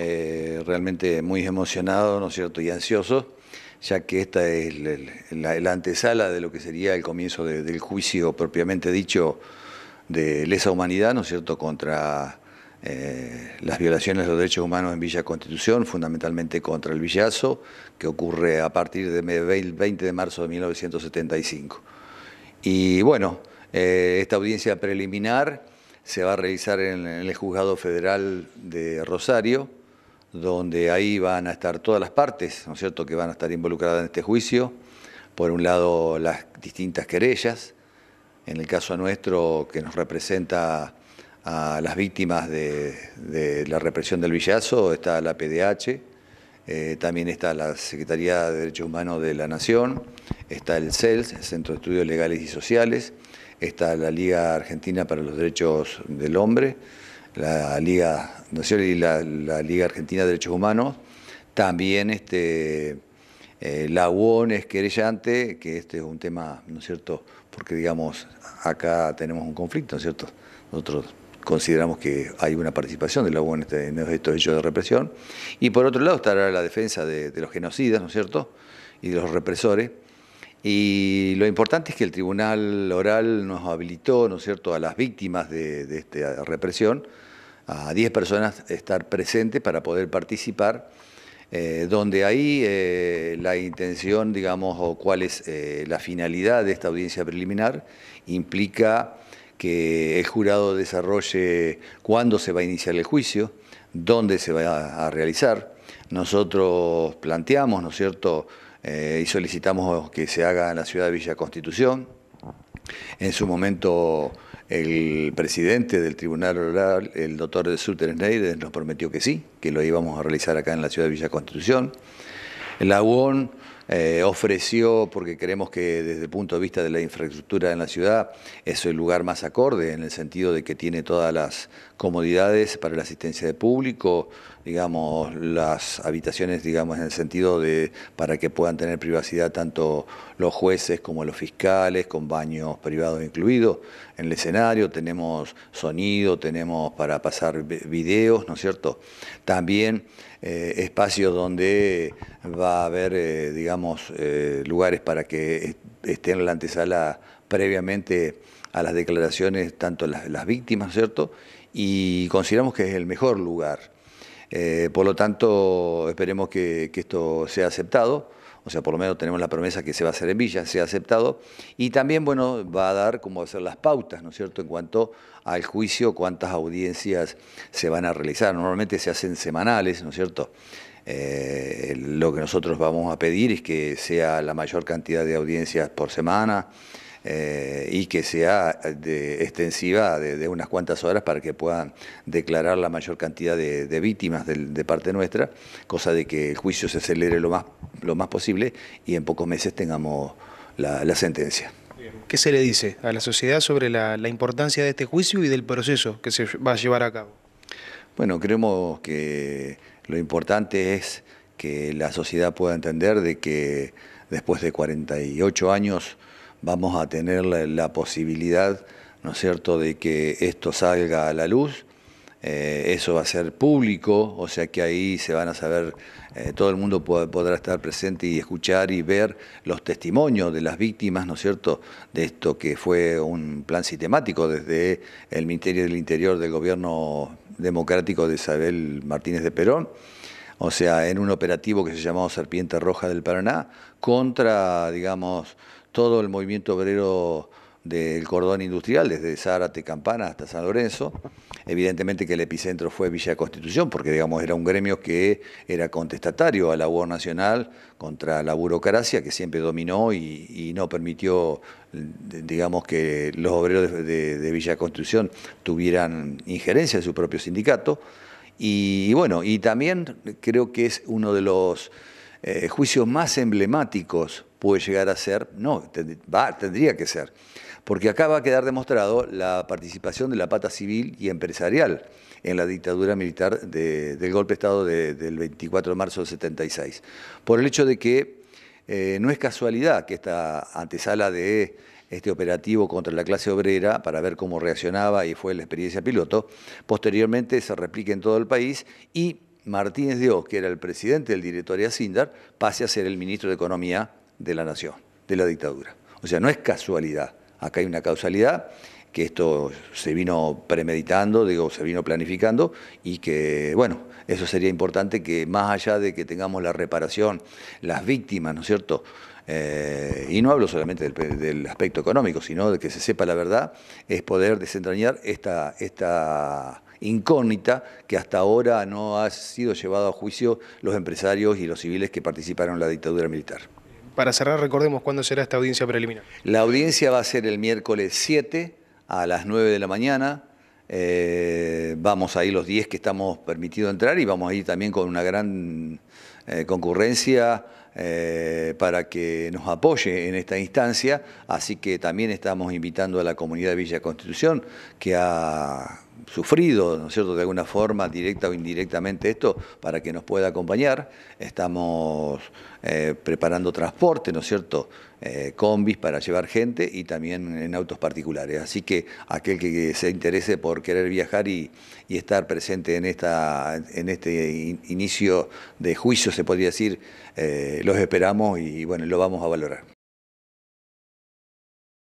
Eh, realmente muy emocionado ¿no cierto?, y ansioso, ya que esta es la, antesala de lo que sería el comienzo del juicio propiamente dicho de lesa humanidad, ¿no es cierto?, contra eh, las violaciones de los derechos humanos en Villa Constitución, fundamentalmente contra el Villazo, que ocurre a partir del 20 de marzo de 1975. Y bueno, eh, esta audiencia preliminar se va a realizar en el Juzgado Federal de Rosario, donde ahí van a estar todas las partes, ¿no es cierto?, que van a estar involucradas en este juicio. Por un lado, las distintas querellas, en el caso nuestro que nos representa a las víctimas de, la represión del villazo, está la PDH, eh, también está la Secretaría de Derechos Humanos de la Nación, está el CELS, el Centro de Estudios Legales y Sociales, está la Liga Argentina para los Derechos del Hombre, la Liga Nacional y la, Liga Argentina de Derechos Humanos, también este, eh, la UON e es querellante, que este es un tema, ¿no es cierto?, porque digamos, acá tenemos un conflicto, ¿no es cierto? Nosotros consideramos que hay una participación de la UON e este, en estos hechos de represión, y por otro lado estará la defensa de, los genocidas, ¿no es cierto?, y de los represores. Y lo importante es que el tribunal oral nos habilitó, ¿no es cierto?, a las víctimas de, de esta represión a 10 personas estar presentes para poder participar, eh, donde ahí eh, la intención, digamos, o cuál es eh, la finalidad de esta audiencia preliminar, implica que el jurado desarrolle cuándo se va a iniciar el juicio, dónde se va a realizar. Nosotros planteamos, ¿no es cierto?, y solicitamos que se haga en la ciudad de Villa Constitución. En su momento el presidente del Tribunal Oral, el doctor Sutter Schneider, nos prometió que sí, que lo íbamos a realizar acá en la ciudad de Villa Constitución. Eh, ofreció, porque creemos que desde el punto de vista de la infraestructura en la ciudad es el lugar más acorde, en el sentido de que tiene todas las comodidades para la asistencia de público, digamos, las habitaciones, digamos, en el sentido de para que puedan tener privacidad tanto los jueces como los fiscales, con baños privados incluidos. En el escenario tenemos sonido, tenemos para pasar videos, ¿no es cierto? También eh, espacios donde va a haber, eh, digamos, eh, lugares para que estén en la antesala previamente a las declaraciones, tanto las, las víctimas, ¿cierto? Y consideramos que es el mejor lugar. Eh, por lo tanto, esperemos que, esto sea aceptado o sea, por lo menos tenemos la promesa que se va a hacer en Villa, sea aceptado, y también, bueno, va a dar como hacer las pautas, ¿no es cierto?, en cuanto al juicio, cuántas audiencias se van a realizar. Normalmente se hacen semanales, ¿no es cierto? Eh, lo que nosotros vamos a pedir es que sea la mayor cantidad de audiencias por semana, eh, y que sea de, extensiva de, unas cuantas horas para que puedan declarar la mayor cantidad de, víctimas de, parte nuestra, cosa de que el juicio se acelere lo más, lo más posible y en pocos meses tengamos la, sentencia. ¿Qué se le dice a la sociedad sobre la, la importancia de este juicio y del proceso que se va a llevar a cabo? Bueno, creemos que lo importante es que la sociedad pueda entender de que después de 48 años vamos a tener la, posibilidad, ¿no es cierto?, de que esto salga a la luz. Eh, eso va a ser público, o sea que ahí se van a saber, eh, todo el mundo podrá estar presente y escuchar y ver los testimonios de las víctimas, ¿no es cierto?, de esto que fue un plan sistemático desde el Ministerio del Interior del gobierno democrático de Isabel Martínez de Perón, o sea, en un operativo que se llamó Serpiente Roja del Paraná, contra, digamos, todo el movimiento obrero del cordón industrial, desde Zárate, Campana hasta San Lorenzo. Evidentemente que el epicentro fue Villa Constitución, porque digamos era un gremio que era contestatario a la labor nacional contra la burocracia que siempre dominó y, no permitió digamos que los obreros de, Villa Constitución tuvieran injerencia en su propio sindicato. y bueno, y también creo que es uno de los eh, juicios más emblemáticos puede llegar a ser, no, tendría que ser, porque acá va a quedar demostrado la participación de la pata civil y empresarial en la dictadura militar del golpe de Estado del 24 de marzo del 76, por el hecho de que eh, no es casualidad que esta antesala de este operativo contra la clase obrera para ver cómo reaccionaba y fue la experiencia piloto, posteriormente se replique en todo el país y Martínez Dios, que era el presidente del directorio Sindar, pase a ser el ministro de Economía de la Nación, de la dictadura. O sea, no es casualidad. Acá hay una causalidad que esto se vino premeditando, digo, se vino planificando y que, bueno, eso sería importante que más allá de que tengamos la reparación, las víctimas, ¿no es cierto? Eh, y no hablo solamente del, del, aspecto económico, sino de que se sepa la verdad, es poder desentrañar esta, esta incógnita que hasta ahora no ha sido llevado a juicio los empresarios y los civiles que participaron en la dictadura militar. Para cerrar, recordemos cuándo será esta audiencia preliminar. La audiencia va a ser el miércoles 7 a las 9 de la mañana. Eh, vamos ahí los 10 que estamos permitidos entrar y vamos a ir también con una gran eh, concurrencia eh, para que nos apoye en esta instancia, así que también estamos invitando a la comunidad de Villa Constitución que ha sufrido, ¿no es cierto?, de alguna forma, directa o indirectamente esto, para que nos pueda acompañar. Estamos eh, preparando transporte, ¿no es cierto?, combis para llevar gente y también en autos particulares. Así que aquel que se interese por querer viajar y, estar presente en, esta, en este inicio de juicios se podría decir, eh, los esperamos y bueno, lo vamos a valorar.